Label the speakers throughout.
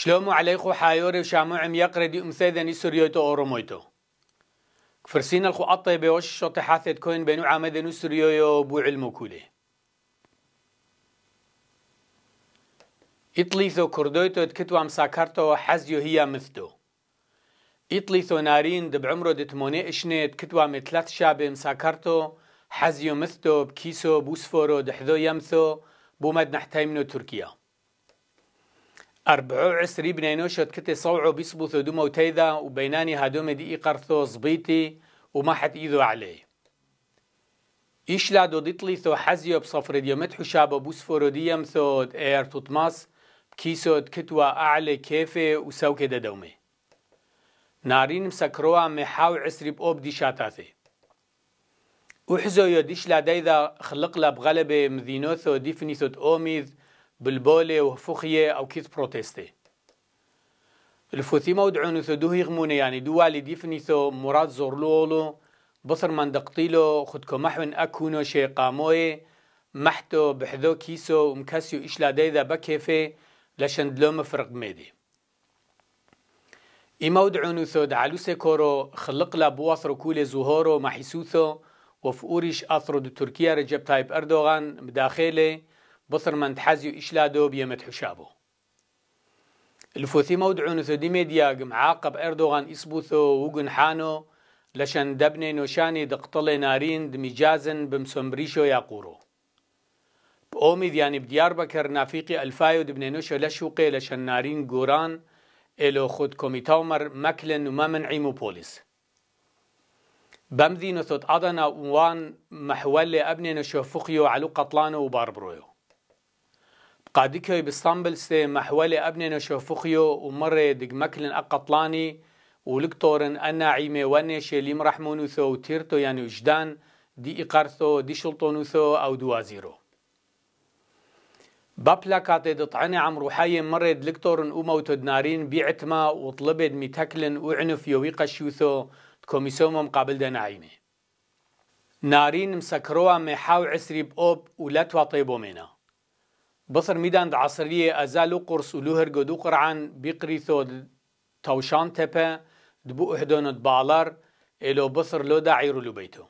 Speaker 1: شلوم عليكو شلومو عليخو حايوري وشاموعم يقردي أمثيذني سريوتو أورومويتو كفرسين الخو اطي بوش شوطي حاثت كوين بينو عامدنو سريويو بو علمو كولي إطليثو كردويتو اتكتو ام ساكرتو حزيو هي مثدو إطليثو نارين دب عمرو دتموني إشني اتكتو عم تلات ام مساكرتو حزيو مثدو بكيسو بوسفورو دحذو يمثو بومد نحتايمنو تركيا ئەربع عسری بنینەوەشت کتێ سە و بیست بوو دو مەوتەیدا و بەینانی هادۆمێدی ئی وما حد ئیدو عليه إيش لا ديطلي ثو حزيو بصفر ديومت حشابة بوسفورو ديام ثو إير توتماس بكيسو كتوى أعلى كيفي وسوكي دا دومي نارين مسكروا محاو عسري بقوب دي شاتاتي وحزو يو ديش لا دايدا خلق لبغلبة مذينو ثو ديفني ثو أوميذ بالبولي وفخية أو كيت بروتستي مود ودعون دو هيغموني يعني دو والي ديفنيثو مراد زورلولو بصر من دقتيلو خدكو محون أكونو شي قاموي محتو بحذو كيسو ومكاسيو إشلا ديدا بكيفي لشندلو مفرق ميدي إي مود ثو دعالوسي كورو خلق لابواثرو كولي زوهورو محيسوثو وفقوريش أثرو دو تركيا رجب طيب أردوغان بداخلي بصرمند حزيو إشلا دوب يمت حشابو الفوثي مودعون ثو ديمي دياغم عاقب إردوغان إسبوثو وقن حانو لشان دبني نوشاني دقتل نارين دمجازن بمسمبريشو ياقورو بأومي دياني بديار بكر نافيقي ألفايو دبني نوشو لشوقي لشان نارين قوران إلو خود كوميتاومر مكلن وما منعي بوليس بمذي نثوت أدنا وان محول أبني نشوفقيو علو قطلانو وباربرويو قادكي باسطنبل سي محولي أبنينا ومري دق مكلن أقطلاني ولكتورن أنا عيمي ونش اللي مرحمونو ثو يعني وجدان دي إقارثو دي شلطونوثو ثو أو دوازيرو بابلاكات دطعني عم روحاي مرد لكتورن أمو نارين بيعتما وطلبد متكلن وعنف يويقا شوثو كوميسومم قابل دا نعيمه نارين مسكروا محاو عسري بأوب ولا تواطيبو منه بصر میدان د ازالو قرص و لوهر گدو قرعان بقریثو توشان تپه دبو احدونت بالار الو بصر لو داعير لو بيتو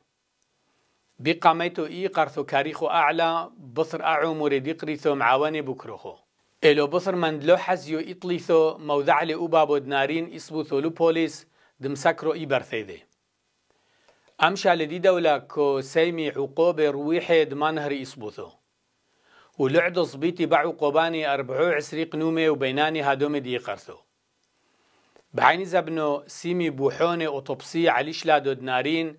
Speaker 1: بقاميتو اي قرثو كاريخو اعلى بصر اعو مريدي قريثو معاوني بكروخو الو بصر مندلو حزيو اطليثو موضع لأوبابو دنارين اسبو ثولو بوليس دمسكرو اي برثيدي أمشا لدي دولة كو سيمي عقوب رويحي دمانهر اسبوثو ولعدو صبيتي باعو قباني أربعو عسري قنومي وبيناني هادومي دي قرثو بعيني زبنو سيمي بوحوني أوتوبسي عليش لادو دود نارين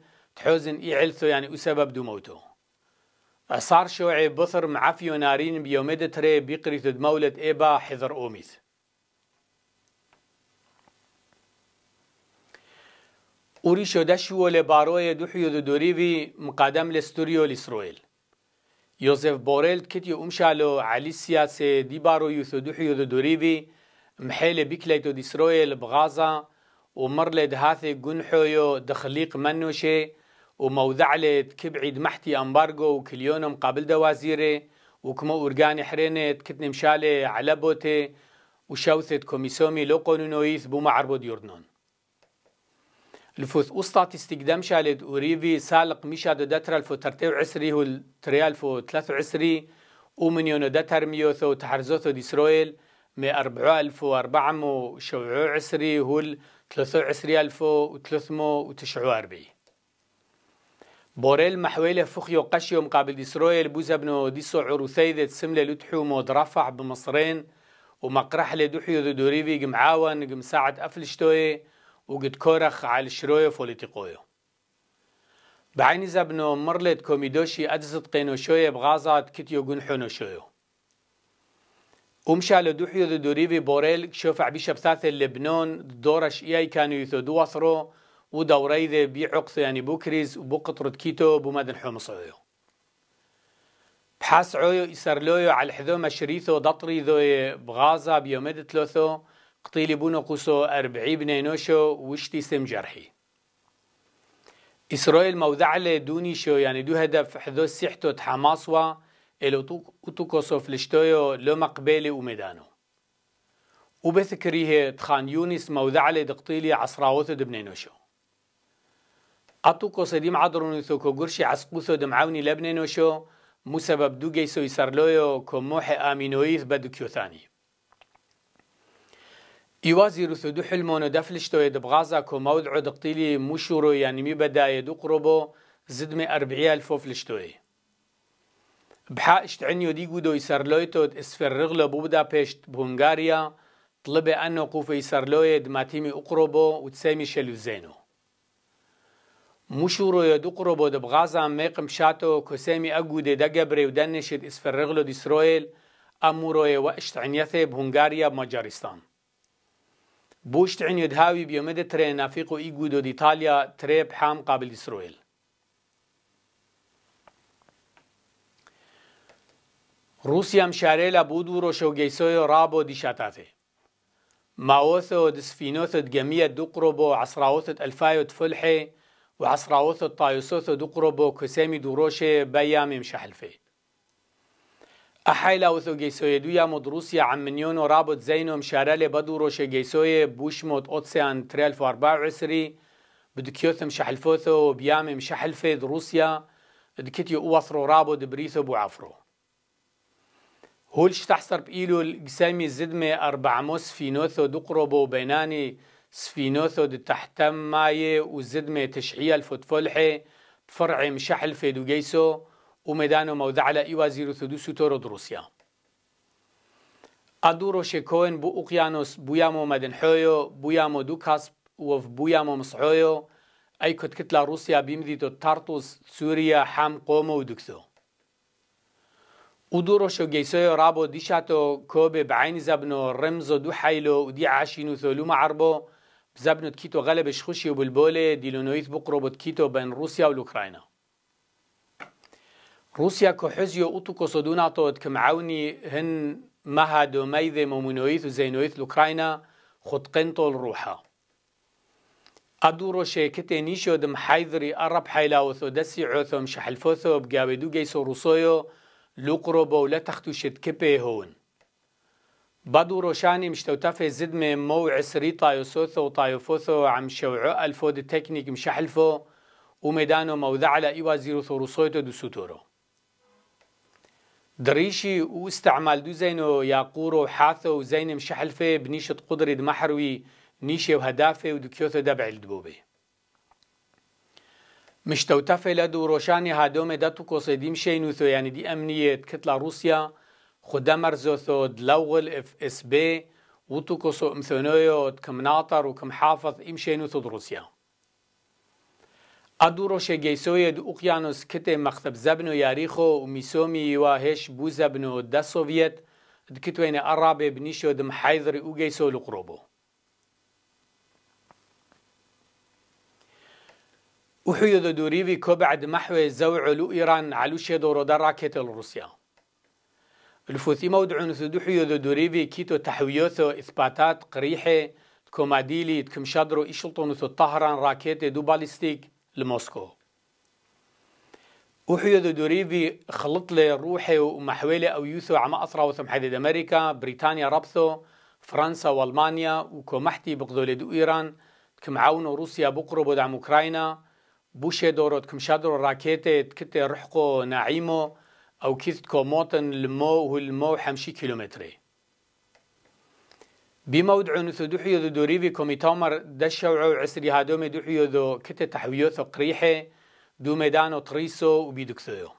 Speaker 1: إي علثو يعني أسبب دو موتو أصار شوعي بثر معافيو نارين بيوميد تري بيقري تد مولد إيبا حذر أوميز أوري شودشو لباروي دوحيو دو مقادم مقدم لستوريو لإسرائيل يوزيف بوريل كتيو أمشالو علي السياسة دي بارو يثدوحي يدوريبي محيلة بيكليتو ديسرويل بغازا ومرلد هاثي قنحويو دخليق منوشي وموضعلت كبعيد محتي أمبارغو وكليون مقابل دوازيري وكما أورغاني حرينت كتنمشالي علبوتي وشوثت كوميسومي لو قانونويث بوما عربو ديورنون الفوث وسطات استخدام شالد وريفي سالق ميشا دتر الفترتي عسري هو تريال فو ثلاث وعسري ومنيون دتر ميوثو تحرزوثو ديسرويل مي أربعة ألف وأربعمو شوعو عسري هو ثلاثو عسري ألف وثلاثمو وتشعو أربعي بوريل محويله فخيو قشيو مقابل إسرائيل بوزبنو ديسو عروثيدة سملة لتحو مود رفع بمصرين ومقرح لدحيو ذو دوريفي قمعاون قمساعد أفلشتوي وجد كورخ على شروية فوليتيقوية بعيني زبنو مرلت كوميدوشي أدزت شوية بغازات كتيو جن شوية ومشى لدوحيو دو دوريفي بوريل شوفع بشبثات لبنان دورش إياي كانو يثو دواثرو ودوريذي بيعقث يعني بوكريز وبقطرة كيتو بمدن حمصويو بحاس عويو يسرلويو على حذو مشريثو دطري ذوي بغازة بيومد ثلاثو قتيل بونو قوسو أربعي بنينوشو وشتي سم جرحي إسرائيل موضع دوني شو يعني دو هدف حذو سيحتو حماس و إلو توكوسو فلشتويو لو مقبلة وميدانو وبثكريه تخان يونس موضع دقتيلي عصراوثو دبنينوشو أتوكو سديم عدرون ثوكو قرشي عسقوثو دمعوني لبنينوشو مسبب دو جيسو يسرلويو كموح آمينويث بدو كيوثاني يوازي رثودو حلمون دفلشتو يدبغازا كو موضع دقتيلي مشورو يعني مي بدا يدقربو زدم أربعية الفوفلشتوي بحا اشتعنيو ديقو دو يسرلويتو اسفرغلو بوبدا پشت بهنغاريا طلب أنه قوف يسرلوي دماتيمي أقربو و وتسامي شلوزينو مشورو يدقربو دبغازا ميقم شاتو كسامي أقو دي دقبري ودنشد اسفرغلو دي اسرائيل أمورو واشتعنيثي بهنغاريا بمجارستان بوشت شتعین یدهاوی بیۆمەدە ترێ نافیق و ئیگودۆ دیتالیا ترێ بحام قابل ئیسرۆیل رووسیام شارێلا بود و روشو ڕۆشەوگەیسۆی ڕابۆ دیشاتاتێ ماوث و گەمیە دوقڕۆ بۆ عسراوتت عصراوث فلحێ و و عسراوتت تایوسۆتە دوقڕۆ بۆ کسێمی دوڕۆشێ بە یامیم شەحلفێت ئەحیلاوتۆ گەیسۆیە دویامۆ دروسیا عمنیون و رابط زینم زەینۆ مشارە لێ بەدوو ڕۆژە گەیسۆیە بوشمۆت ئۆتسیان ترێل فواربا عسری کیوثم و شەحلفۆتەوە بیامێم شەحلفێ دروسیا دکتی ئووەسڕۆ رابط دبریتە بۆ عفرو هولش تحصر بإيلو القسامي زدمي أربعمو سفينوثو دقربو بيناني سفينوثو دي تحتم مايه وزدمي تشعية الفتفلحي بفرع مشحل في دوجيسو اومدانو مودعلا ایوازیرو إيوه تدوسو تورو دروسیا ادورو شکوین بو اقیانوس بویامو مدنحویو بویامو دو کاسب وف بویامو مصحویو اي كنت كتلا روسيا بيمديتو تارتوس سوريا حام قومو ودكتو ودورو شو جيسو رابو ديشاتو كوبي بعين زبنو رمزو دو حيلو ودي عاشينو ثولو معربو بزبنو تكيتو غلب شخوشي وبالبولي ديلونويت بقرو بتكيتو بين روسيا والأوكرانيا روسيا كحزيو أوتو كوسودونا تود كم عوني هن مها دوميذ مومونويث وزينويث لوكراينا خد قنطول روحا أدورو شيكتي نيشو دم حيذري أرب حيلاوثو دسي عوثو مشحلفوثو بقاودو جيسو روسويو لوقرو بولا تختو شتكبي هون بدو روشاني مشتوتفي زدمة مو عسري طايوسوثو وطايوفوثو عم شوعو الفود دي تكنيك مشحلفو وميدانو موذعلا إيوا زيرو ثوروسويتو دو سوتورو دريشي واستعمال دو زينو ياقورو حاثو زينم شحلفه بنيشة قدر دمحروي نيشة وهدافه ودكيوثو دبع مش توتفه لدو روشاني هادومه داتو شينو ثو يعني دي امنية كتلا روسيا خدا مرزو ثو دلوغل اف اس بي وتو قصو كم ناطر وكم حافظ ام شينو ثو روسيا ئەدوو ڕۆژێگەی سۆیەد اوقیانوس کته مختب زبن و یاریخۆ و میسومی میسۆمی واهێش بوو زەبن و دە سۆڤێت دکتوێنێ ئەڕابێ بنیشۆ دم حیزری ئوگەی سۆ دو وحيد دوريفي بعد محوي زو علو إيران علو شيدو رودا راكيت الروسيا الفوثي موضع نسدو حيد دوريفي كيتو تحويوثو إثباتات قريحة كوماديلي تكمشادرو إشلطو سو طهران راكيت دو باليستيك لموسكو أحيد دوريفي خلط لي روحي ومحويلي أو يوثو عما أطرا وثم حديد أمريكا بريطانيا رابثو فرنسا والمانيا وكمحتي بقدولي دو إيران كم عاونو روسيا بقرب ودعم أوكراينا بوشي دورت كم شادرو راكيتي تكتي رحقو ناعيمو أو كيستكو موتن المو هو المو حمشي كيلومتري بموضع دوحيو دو دوريفي كوميتامر دشوعو عسري هادومي دوحيو دو كتة تحويو ثو قريحي دو ميدانو طريسو وبيدكثيو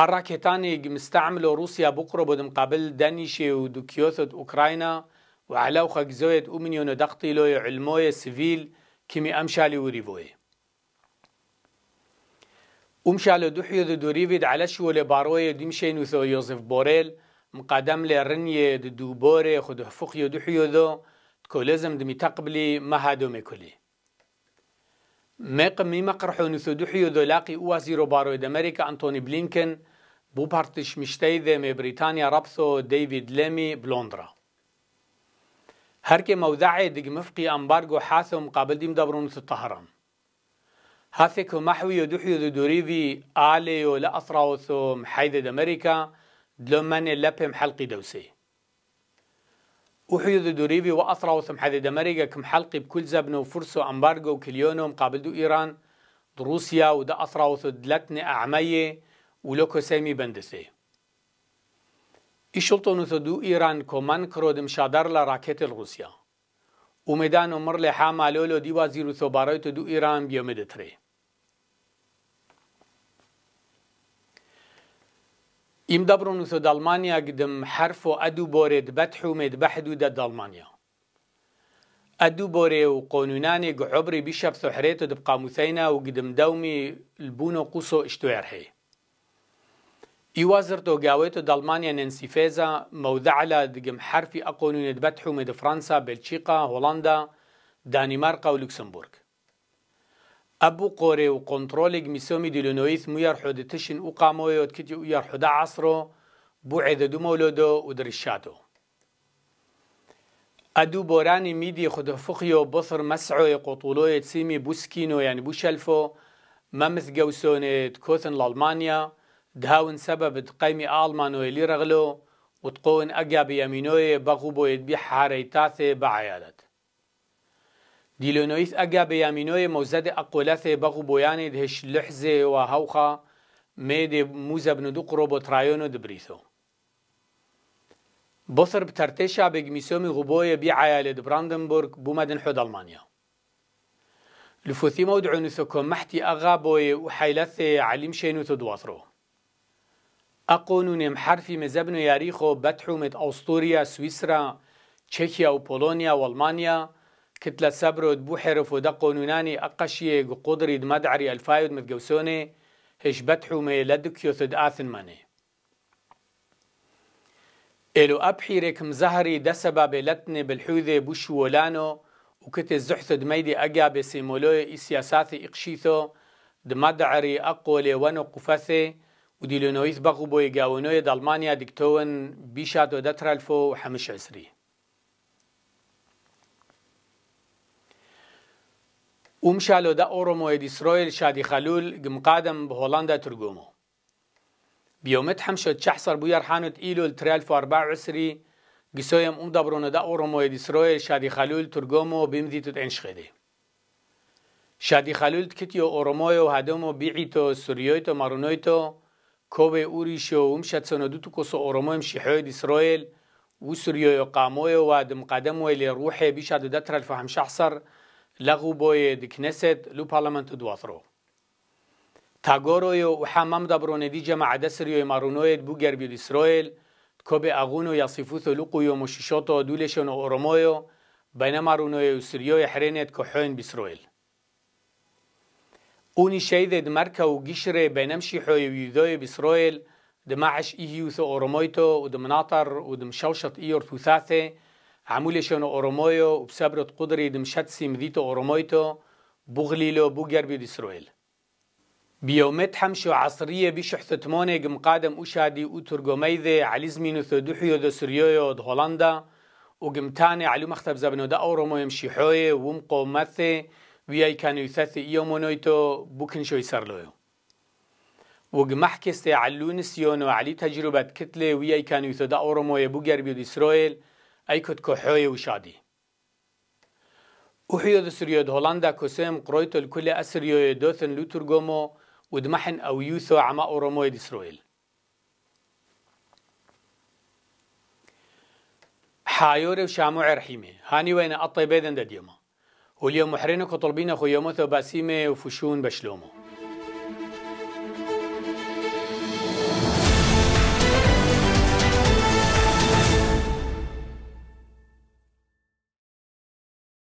Speaker 1: الراكتاني مستعملو روسيا بقرو بدم قبل دانيشي ودوكيوثو اوكراينا وعلاو خاكزويت اومنيونو دقتيلو علموي سيفيل كمي امشالي وريفوي امشالو دوحيو دو دوريفيد على شو لباروي دمشين وثو يوزيف بوريل مقدم لرنی دوباره خود خد و دو دو تكو دمی تقبلی مهدو میکلی هادو می ميق ميما قرحو دو حيو دو لاقي وزيرو بارو دمريكا أنتوني بو بارتش مشتیده می بریتانیا ربثو دیوید لیمی بلندرا هرکه موضعي دق مفقی امبارگو حاثو مقابل ديم دبرون طهران هاثكو محوي دو حيو دو و آليو لأثراوثو محيدة أمريكا دلوماني لابهم حلقي دوسي وحيو ذو دوريبي وأثرا وثم حذي دماريقا كم حلقي بكل زبنو فرسو أمبارغو وكليونو مقابل دو إيران روسيا ودا أثرا وثو دلتني أعمايي ولوكو سيمي بندسي إشلطو دو إيران كومان كرودم شادر لراكت روسيا ومدان مر لحاما لولو دي وزيرو ثبارايتو دو إيران بيومدتري ایم دبرونو و دالمانیا گدم حرف و ادو بۆرێت بەتح و مێت بەحدوو دە دەڵمانیا ئەدوو بۆرێ و قۆنونانی گعبری بیشەب سحرێت دبقا دبقاموسینا و گدم دومی البوون و قووس و ئشتێر تو يوازر دوغاويتو دالمانيا ننسي فيزا موضعلا دقم حرفي أقونون دبتحو مد فرنسا بلشيقة هولندا و ولوكسمبورغ أبو قوري و قۆنتترۆلێک میسۆمی دیلونۆیس مویارحۆدە تشن و قامۆیەوە کردی و یارحدا عسرۆ بوو عێدە دوومەولۆدۆ و درشاتەوە ئەدوو بۆرانی میدی خودفقیۆ بەسر مەسعۆی قۆتولۆیە سیمی بوسکینۆ یان يعني بوو شەلفۆ مەمس گەوسۆنێت کۆتن لەڵمانیا دهاون سبب قەیمی آلمانو لیرەغلۆ رغلو وتقون بەمینۆیە بەغوو بغوبويت بحاري حارەی تاسێ دیلۆنۆیس ئەگا بە یامینۆیە مەوزەدە ئەقۆلەسێ بەغ بۆیانێ هێش لەحزێ و هەوخە مێدێ موزە رو با ترایونو بۆ ترایۆنۆ بترتشا بگمیسوم غبوی بی عیال دبراندنبورگ بومدن حد المانیا. لفوثی حۆ دەڵمانیا لفوثي موضع نسكو محتي أغابوي وحيلثي عليم شينو تدواثرو أقونو نم حرفی مزبنو ياريخو بتحومت أوستوريا و پولونیا و المانیا، كتلة سبرد بوحرف ودقو نوناني أقشي قدري دمدعري الفايد متجوسوني هش بتحو بتحومي لدكيو ثد ماني إلو أبحيرك مزهري دسبا بلتني بالحوذي بوش ولانو وكت الزحث دميدي أجا بسيمولوي إسياساتي إقشيثو دمدعري أقولي ونو قفثي ودي لنويث بغبو يقاونوي دالمانيا دكتون بيشاتو ودترالفو وحمش عسري ومشالو دا أورومو إسرائيل شادي خلول قم قادم بهولندا ترقومو بيومت حمشت شحصر بوير حانت إيلو التريال فو أربع عسري قسويم أم دبرون دا أورومو إسرائيل شادي خلول ترقومو بمذي تتنشخده شادی خلول کتیو اورومایو هدمو بیعیتو سوریویتو مارونویتو کوبه اوریشو ومشت سندوتو کسو اورومایم شیحوید اسرائیل و سوريو قامويو وادم قدموي لروحي بيشاد دتر الفهم شحصر لغو بويد كنيست لو پارلمنت دواثرو تاغورو يو وحمام دبرون دي جماعة دسريو مارونويد بو جربيو إسرائيل كوب أغونو يصفوثو لقو يو مشيشوتو دولشون أورمويو بينما رونويو سريو يحرينت كحوين بإسرائيل اوني شيدد مركا وقشري بينمشي حوي ويدوي بإسرائيل دمعش إيهيوثو أورمويتو ودمناطر ودمشوشط إيور ثوثاثي عمولشان أورمايو وبسبرة قدري دمشت سمديتو أورمايتو بغليلو بوغربي إسرائيل بيومت حمشو عصرية بشح ثتمانة قم قادم أشادي وترجميذة على زمينو ثدوحيو دو سريويو دو هولندا وقم تاني علو مختب زبنو دا أورمو يمشيحوي ومقو مثي وياي كانو يثاثي إيومونويتو بوكنشو يسرلويو وقم حكستي علو نسيونو علي تجربة كتلة وياي كانو يثدا أورمو يبوغربي إسرائيل ای کد کحوی و شادی أحيض سريود هولندا كوسيم قرويت الكل أسريو دوثن لوترغومو ودمحن أو يوثو عما أورومويد إسرائيل حايور وشامع رحيمي هاني وين أطي بيدن دديما واليوم محرينك طلبين خيومته باسيمي وفشون بشلومو